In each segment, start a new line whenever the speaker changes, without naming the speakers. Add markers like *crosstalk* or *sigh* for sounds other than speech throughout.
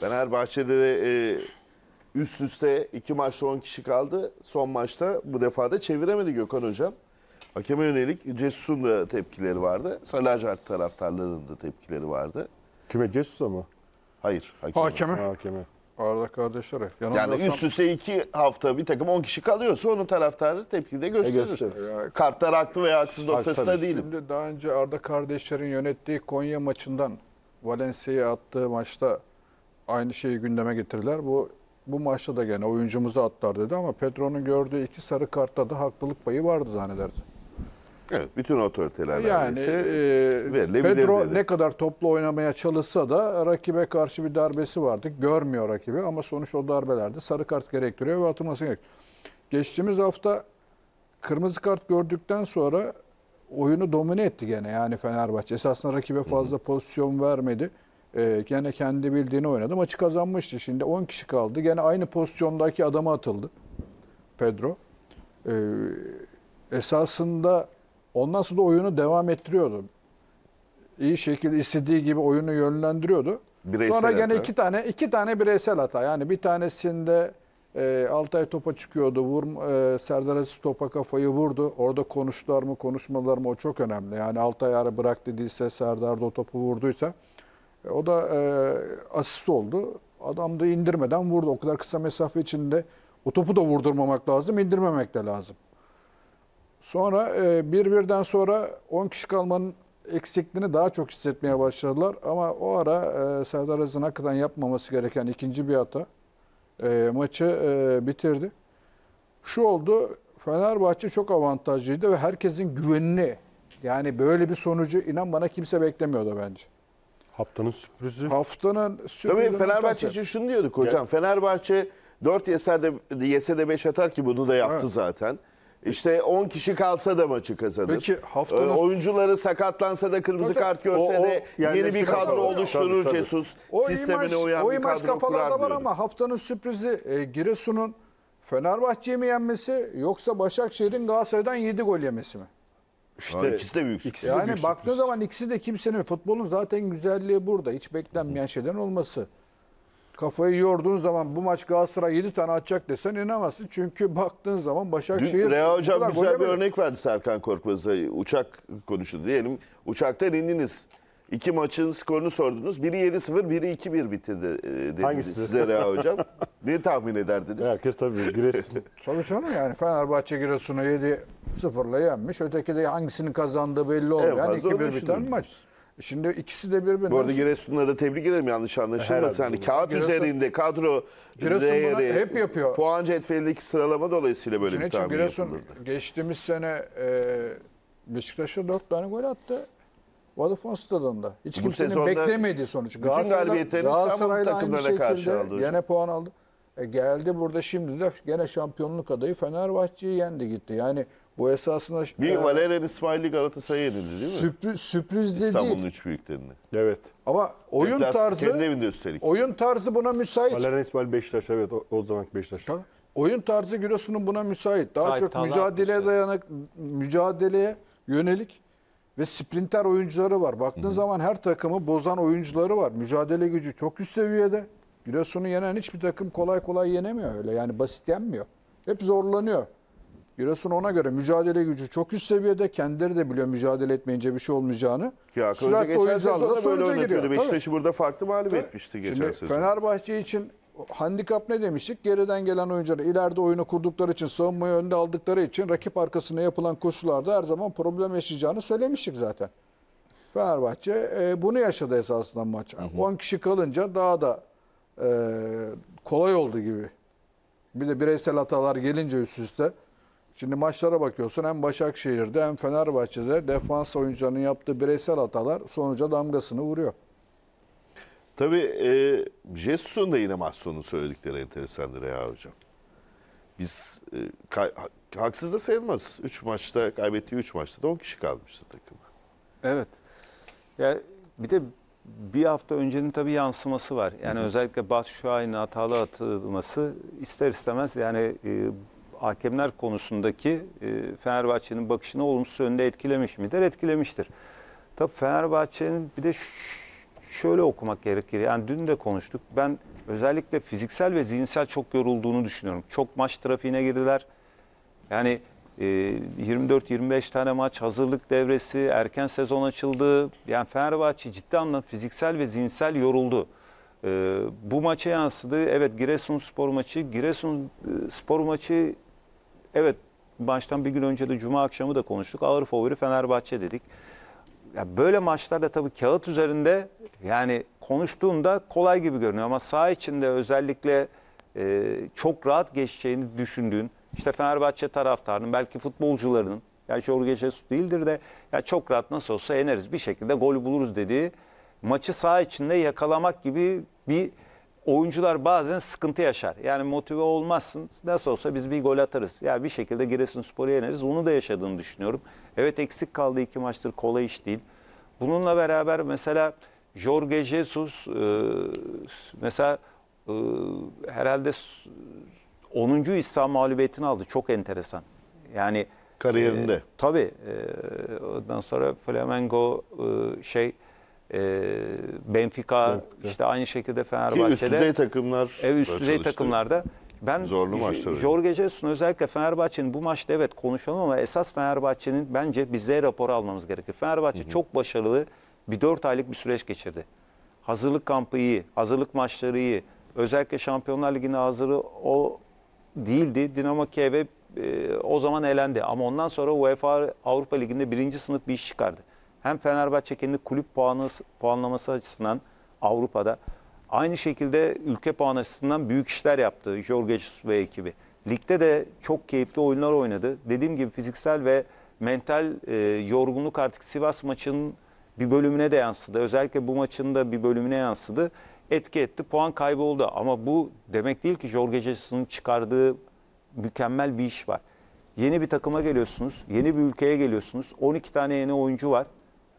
Fenerbahçe'de de e, üst üste iki maçta 10 kişi kaldı. Son maçta bu defa da çeviremedi Gökhan Hocam. Hakeme yönelik Cesus'un da tepkileri vardı. Salahcart taraftarlarının da tepkileri vardı. Kime Cesus'a mı? Hayır. Hakeme.
Hakeme. hakeme. Arda kardeşleri. yani üst
üste iki hafta bir takım 10 kişi kalıyorsa onun taraftarı tepki de e, gösterir. E gösterir. Kartlar haklı veya haksız noktasında değilim.
Şimdi daha önce Arda kardeşlerin yönettiği Konya maçından Valencia'ya attığı maçta aynı şeyi gündeme getirdiler. Bu bu maçta da gene oyuncumuzu atlar dedi ama Pedro'nun gördüğü iki sarı kartta da haklılık payı vardı zannedersin.
Evet, bütün otoriteler yani, e, Pedro dedi. ne
kadar toplu oynamaya çalışsa da rakibe karşı bir darbesi vardı. Görmüyor rakibi ama sonuç o darbelerde sarı kart gerektiriyor ve atılması gerek. Geçtiğimiz hafta kırmızı kart gördükten sonra oyunu domine etti gene yani Fenerbahçe. Esasında rakibe fazla Hı -hı. pozisyon vermedi. E, gene kendi bildiğini oynadı. Maçı kazanmıştı. Şimdi 10 kişi kaldı. Gene aynı pozisyondaki adama atıldı. Pedro. E, esasında ondan sonra da oyunu devam ettiriyordu. İyi şekilde istediği gibi oyunu yönlendiriyordu. Bireysel sonra gene iki tane iki tane bireysel hata. Yani bir tanesinde e, Altay topa çıkıyordu. Vur, e, Serdar Aziz topa kafayı vurdu. Orada konuştular mı konuşmadılar mı o çok önemli. Yani Altay ara bırak dediyse Serdar da o topu vurduysa e, o da e, asist oldu. Adam da indirmeden vurdu. O kadar kısa mesafe içinde o topu da vurdurmamak lazım, indirmemek de lazım. Sonra e, bir birden sonra 10 kişi kalmanın eksikliğini daha çok hissetmeye başladılar. Ama o ara e, Serdar Aziz'in hakikaten yapmaması gereken ikinci bir hata. E, maçı e, bitirdi. Şu oldu, Fenerbahçe çok avantajlıydı ve herkesin güvenini, yani böyle bir sonucu inan bana kimse beklemiyordu bence. Haftanın sürprizi. Haftanın sürprizi. Tabii Fenerbahçe için şunu diyorduk hocam.
Ya. Fenerbahçe 4 yese de, yese de 5 atar ki bunu da yaptı evet. zaten. İşte 10 kişi kalsa da maçı kazanır. Peki haftanın... E, oyuncuları sakatlansa da kırmızı Tabii, kart görse de yani yeni bir kadro oluşturur tabii, Cesus. O Sistemine imaj, uyan o bir kadro kafalarda var diyorum. ama
haftanın sürprizi e, Giresun'un Fenerbahçe'yi mi yenmesi yoksa Başakşehir'in Galatasaray'dan 7 gol yemesi mi? İşte, yani ikisi de büyük sürpriz. İkisi de yani baktığın zaman ikisi de kimsenin futbolun zaten güzelliği burada. Hiç beklenmeyen şeylerin olması. Kafayı yorduğun zaman bu maç Galatasaray 7 tane atacak desen inanamazsın. Çünkü baktığın zaman Başakşehir... Dün Rea Hocam güzel bir örnek
verdi Serkan Korkmaz'a. Uçak konuştu diyelim. Uçaktan indiniz. İki maçın skorunu sordunuz. Biri 7-0, biri 2-1 bitti de, dediniz Hangisi? size Reha Hocam. *laughs* ne tahmin ederdiniz? Herkes tabii Giresun. *laughs*
Sonuç o yani? Fenerbahçe Giresun'u 7-0'la yenmiş. Öteki de hangisinin kazandığı belli olmayan En yani 2-1 biten maç. Şimdi ikisi de birbirinden... Bu arada
Giresunları da tebrik ederim yanlış anlaşılmasın. Yani kağıt Giresun- üzerinde kadro Giresun bunu hep yapıyor. puan cetvelindeki sıralama dolayısıyla böyle Şimdi bir tahmin Giresun yapılırdı.
geçtiğimiz sene e, Beşiktaş'a 4 tane gol attı. Vodafone Stadı'nda. Hiç Bu kimsenin sezonda beklemediği sonuç. bütün galibiyetlerini İstanbul Galatasaray'la aynı karşı aldı şekilde gene puan aldı. E geldi burada şimdi de gene şampiyonluk adayı Fenerbahçe'yi yendi gitti. Yani bu esasında Bir e,
Valerian İsmaili Galatasaray'a yenildi değil mi? sürpriz,
sürpriz de İstanbul'un
üç büyüklerini.
Evet. Ama oyun Deplas- tarzı kendi evinde üstelik. oyun tarzı buna müsait. Valerian İsmail Beşiktaş evet o, o zamanki Beşiktaş. Tabii. Oyun tarzı Giresun'un buna müsait. Daha Hayır, çok Talha mücadeleye dayanık mücadeleye yönelik ve sprinter oyuncuları var. Baktığın hı hı. zaman her takımı bozan oyuncuları var. Mücadele gücü çok üst seviyede. Giresun'u yenen hiçbir takım kolay kolay yenemiyor öyle. Yani basit yenmiyor. Hep zorlanıyor. Giresun ona göre mücadele gücü çok üst seviyede. Kendileri de biliyor mücadele etmeyince bir şey olmayacağını. Ki
Süratli oyuncularla sonuca giriyor. Beşiktaş'ı
burada farklı mağlup
etmişti geçen Şimdi, sezon.
Fenerbahçe için handikap ne demiştik? Geriden gelen oyuncular, ileride oyunu kurdukları için, savunmayı önde aldıkları için rakip arkasına yapılan koşularda her zaman problem yaşayacağını söylemiştik zaten. Fenerbahçe e, bunu yaşadı esasında maç. Hı 10 kişi kalınca daha da e, kolay oldu gibi. Bir de bireysel hatalar gelince üst üste. Şimdi maçlara bakıyorsun hem Başakşehir'de hem Fenerbahçe'de defans oyuncularının yaptığı bireysel hatalar sonuca damgasını vuruyor.
Tabii e, Jesus'un da yine Mahsun'un söyledikleri enteresandır ya hocam. Biz e, ka, haksız da sayılmaz. 3 maçta kaybettiği 3 maçta da 10 kişi kalmıştı takımı.
Evet. Ya bir de bir hafta öncenin tabii yansıması var. Yani Hı -hı. özellikle Batshuayi'nin hatalı atılması ister istemez yani e, hakemler konusundaki e, Fenerbahçe'nin bakışını olumsuz yönde etkilemiş midir? Etkilemiştir. Tabii Fenerbahçe'nin bir de şöyle okumak gerekir. Yani dün de konuştuk. Ben özellikle fiziksel ve zihinsel çok yorulduğunu düşünüyorum. Çok maç trafiğine girdiler. Yani e, 24-25 tane maç, hazırlık devresi, erken sezon açıldı. Yani Fenerbahçe ciddi anlamda fiziksel ve zihinsel yoruldu. E, bu maça yansıdı. Evet Giresun spor maçı. Giresun e, spor maçı evet baştan bir gün önce de Cuma akşamı da konuştuk. Ağır favori Fenerbahçe dedik ya böyle maçlarda tabii kağıt üzerinde yani konuştuğunda kolay gibi görünüyor ama saha içinde özellikle e, çok rahat geçeceğini düşündüğün işte Fenerbahçe taraftarının belki futbolcularının yani Jorge Jesus değildir de ya çok rahat nasıl olsa yeneriz bir şekilde gol buluruz dediği maçı saha içinde yakalamak gibi bir oyuncular bazen sıkıntı yaşar. Yani motive olmazsın. Nasıl olsa biz bir gol atarız. Ya yani bir şekilde Giresunspor'u yeneriz. Onu da yaşadığını düşünüyorum. Evet eksik kaldı iki maçtır kolay iş değil. Bununla beraber mesela Jorge Jesus e, mesela e, herhalde 10. İslam mağlubiyetini aldı. Çok enteresan. Yani kariyerinde. E, tabii. E, ondan sonra Flamengo e, şey e, Benfica Benfica. işte aynı şekilde Fenerbahçe'de. Ki üst düzey takımlar. Evet üst düzey çalıştı. takımlarda. Ben Zorlu maçlar. Jorge Jesus'un özellikle Fenerbahçe'nin bu maçta evet konuşalım ama esas Fenerbahçe'nin bence bize rapor almamız gerekir. Fenerbahçe hı hı. çok başarılı bir 4 aylık bir süreç geçirdi. Hazırlık kampı iyi, hazırlık maçları iyi. Özellikle Şampiyonlar Ligi'ne hazırı o değildi. Dinamo Kiev'e e, o zaman elendi. Ama ondan sonra UEFA Avrupa Ligi'nde birinci sınıf bir iş çıkardı hem Fenerbahçe kendi kulüp puanı, puanlaması açısından Avrupa'da aynı şekilde ülke puanı açısından büyük işler yaptı Jorge Jesus ve ekibi. Ligde de çok keyifli oyunlar oynadı. Dediğim gibi fiziksel ve mental e, yorgunluk artık Sivas maçının bir bölümüne de yansıdı. Özellikle bu maçın da bir bölümüne yansıdı. Etki etti, puan kaybı oldu. Ama bu demek değil ki Jorge Jesus'un çıkardığı mükemmel bir iş var. Yeni bir takıma geliyorsunuz, yeni bir ülkeye geliyorsunuz. 12 tane yeni oyuncu var.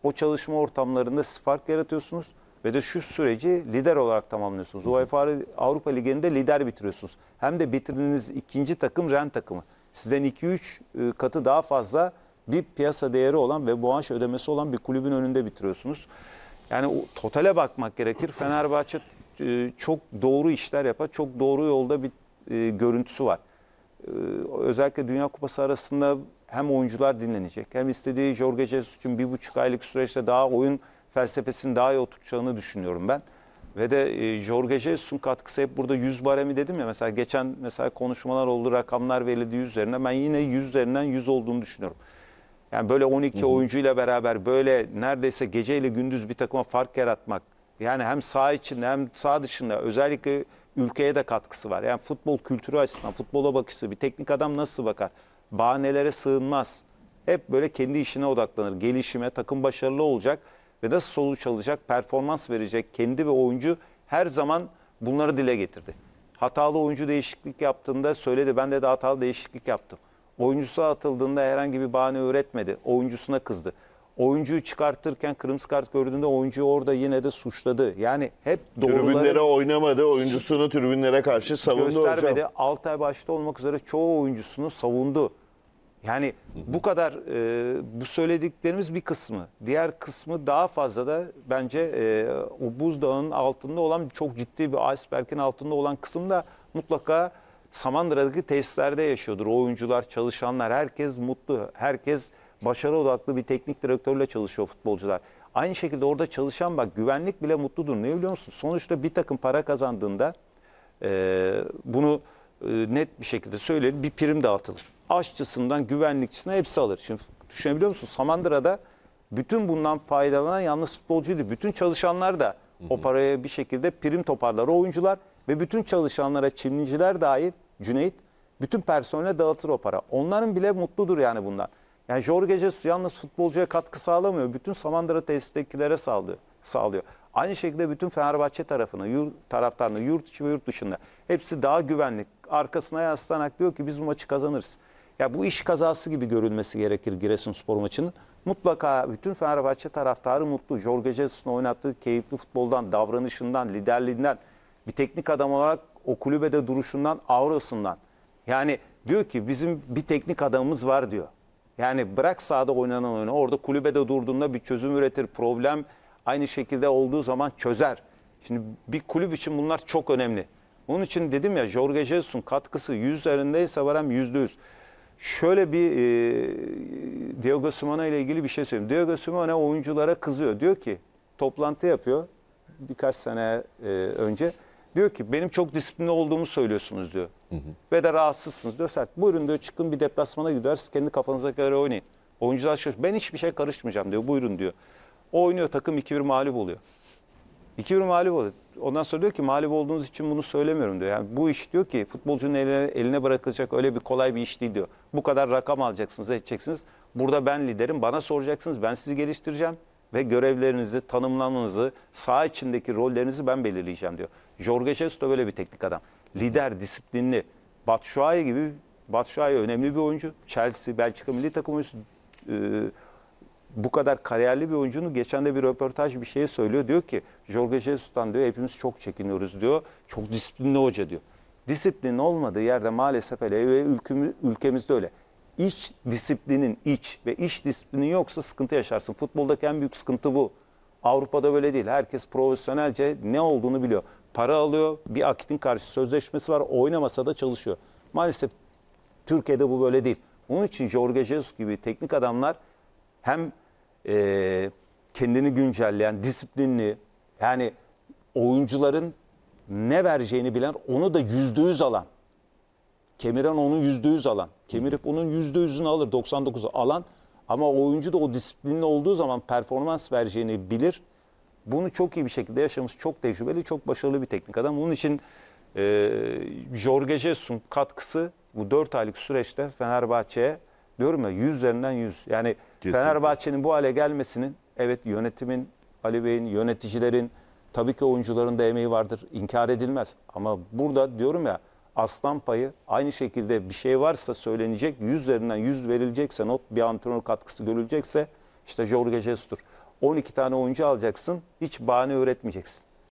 O çalışma ortamlarında siz fark yaratıyorsunuz ve de şu süreci lider olarak tamamlıyorsunuz. UEFA Avrupa Ligi'nde lider bitiriyorsunuz. Hem de bitirdiğiniz ikinci takım Ren takımı. Sizden 2-3 e, katı daha fazla bir piyasa değeri olan ve boğaş ödemesi olan bir kulübün önünde bitiriyorsunuz. Yani o totale bakmak gerekir. Fenerbahçe e, çok doğru işler yapar. Çok doğru yolda bir e, görüntüsü var. Özellikle Dünya Kupası arasında hem oyuncular dinlenecek hem istediği Jorge Jesus'un bir buçuk aylık süreçte daha oyun felsefesini daha iyi oturtacağını düşünüyorum ben. Ve de e, Jorge Jesus'un katkısı hep burada 100 baremi dedim ya mesela geçen mesela konuşmalar oldu rakamlar verildi 100 üzerine ben yine 100 üzerinden 100 olduğunu düşünüyorum. Yani böyle 12 hı oyuncuyla beraber böyle neredeyse geceyle gündüz bir takıma fark yaratmak yani hem sağ içinde hem sağ dışında özellikle ülkeye de katkısı var. Yani futbol kültürü açısından futbola bakışı bir teknik adam nasıl bakar? bahanelere sığınmaz. Hep böyle kendi işine odaklanır. Gelişime, takım başarılı olacak ve de sonuç alacak, performans verecek. Kendi ve oyuncu her zaman bunları dile getirdi. Hatalı oyuncu değişiklik yaptığında söyledi ben de, de hatalı değişiklik yaptım. Oyuncusu atıldığında herhangi bir bahane üretmedi. Oyuncusuna kızdı. Oyuncuyu çıkartırken kırmızı kart gördüğünde oyuncu orada yine de suçladı. Yani hep doğruları... Tribünlere
oynamadı, oyuncusunu tribünlere karşı savundu göstermedi. hocam. Göstermedi.
Altay başta olmak üzere çoğu oyuncusunu savundu. Yani bu kadar e, bu söylediklerimiz bir kısmı. Diğer kısmı daha fazla da bence e, o buzdağının altında olan çok ciddi bir iceberg'in altında olan kısım da mutlaka Samandıra'daki tesislerde yaşıyordur. O oyuncular, çalışanlar, herkes mutlu. Herkes başarı odaklı bir teknik direktörle çalışıyor futbolcular. Aynı şekilde orada çalışan bak güvenlik bile mutludur. Ne biliyor musun? Sonuçta bir takım para kazandığında e, bunu e, net bir şekilde söyleyelim bir prim dağıtılır. Aşçısından güvenlikçisine hepsi alır. Şimdi düşünebiliyor musun? Samandıra'da bütün bundan faydalanan yalnız futbolcuydu. Bütün çalışanlar da o paraya bir şekilde prim toparlar o oyuncular ve bütün çalışanlara çimciler dahil Cüneyt bütün personele dağıtır o para. Onların bile mutludur yani bundan. Yani Jorge Jesus yalnız futbolcuya katkı sağlamıyor. Bütün Samandıra tesistekilere sağlıyor. sağlıyor. Aynı şekilde bütün Fenerbahçe tarafını, yurt, taraftarını, yurt içi ve yurt dışında hepsi daha güvenlik, arkasına yaslanarak diyor ki biz bu maçı kazanırız. Ya bu iş kazası gibi görülmesi gerekir Giresunspor maçının. Mutlaka bütün Fenerbahçe taraftarı mutlu. Jorge Jesus'un oynattığı keyifli futboldan, davranışından, liderliğinden, bir teknik adam olarak o kulübede duruşundan, aurasından. Yani diyor ki bizim bir teknik adamımız var diyor. Yani bırak sahada oynanan oyunu orada kulübede durduğunda bir çözüm üretir. Problem aynı şekilde olduğu zaman çözer. Şimdi bir kulüp için bunlar çok önemli. Onun için dedim ya Jorge Jesus'un katkısı 100 üzerindeyse yüzde yüz. Şöyle bir e, Diego Simeone ile ilgili bir şey söyleyeyim. Diego Simeone oyunculara kızıyor. Diyor ki toplantı yapıyor birkaç sene e, önce. Diyor ki benim çok disiplinli olduğumu söylüyorsunuz diyor. Hı hı. Ve de rahatsızsınız diyor. Sert buyurun diyor çıkın bir deplasmana Siz kendi kafanıza göre oynayın. Oyuncular şaşırıyor. Ben hiçbir şey karışmayacağım diyor. Buyurun diyor. O oynuyor takım 2-1 mağlup oluyor. İki bir mağlup oldu. Ondan sonra diyor ki mağlup olduğunuz için bunu söylemiyorum diyor. Yani bu iş diyor ki futbolcunun eline, eline bırakılacak öyle bir kolay bir iş değil diyor. Bu kadar rakam alacaksınız, edeceksiniz. Burada ben liderim, bana soracaksınız, ben sizi geliştireceğim ve görevlerinizi, tanımlamanızı, saha içindeki rollerinizi ben belirleyeceğim diyor. Jorge Jesus da böyle bir teknik adam. Lider, disiplinli. Batshuayi gibi, Batshuayi önemli bir oyuncu. Chelsea, Belçika milli takım oyuncusu. E, bu kadar kariyerli bir oyuncunun geçen de bir röportaj bir şey söylüyor. Diyor ki Jorge Jesus'tan diyor hepimiz çok çekiniyoruz diyor. Çok disiplinli hoca diyor. Disiplin olmadığı yerde maalesef hele ülkemiz, ülkemizde öyle. İç disiplinin iç ve iç disiplinin yoksa sıkıntı yaşarsın. Futboldaki en büyük sıkıntı bu. Avrupa'da böyle değil. Herkes profesyonelce ne olduğunu biliyor. Para alıyor, bir akitin karşı sözleşmesi var, oynamasa da çalışıyor. Maalesef Türkiye'de bu böyle değil. Onun için Jorge Jesus gibi teknik adamlar hem e, kendini güncelleyen, disiplinli yani oyuncuların ne vereceğini bilen, onu da yüzde yüz alan. Kemiren onun yüzde yüz alan. Kemirip onun yüzde yüzünü alır, 99'u alan. Ama oyuncu da o disiplinli olduğu zaman performans vereceğini bilir. Bunu çok iyi bir şekilde yaşamış, çok tecrübeli, çok başarılı bir teknik adam. Bunun için e, Jorge Jesus'un katkısı bu 4 aylık süreçte Fenerbahçe'ye diyorum ya yüzlerinden yüz. Yani Fenerbahçe'nin bu hale gelmesinin evet yönetimin, Ali Bey'in, yöneticilerin tabii ki oyuncuların da emeği vardır. İnkar edilmez. Ama burada diyorum ya aslan payı aynı şekilde bir şey varsa söylenecek yüzlerinden yüz verilecekse not bir antrenör katkısı görülecekse işte Jorge Jestur. 12 tane oyuncu alacaksın hiç bahane üretmeyeceksin.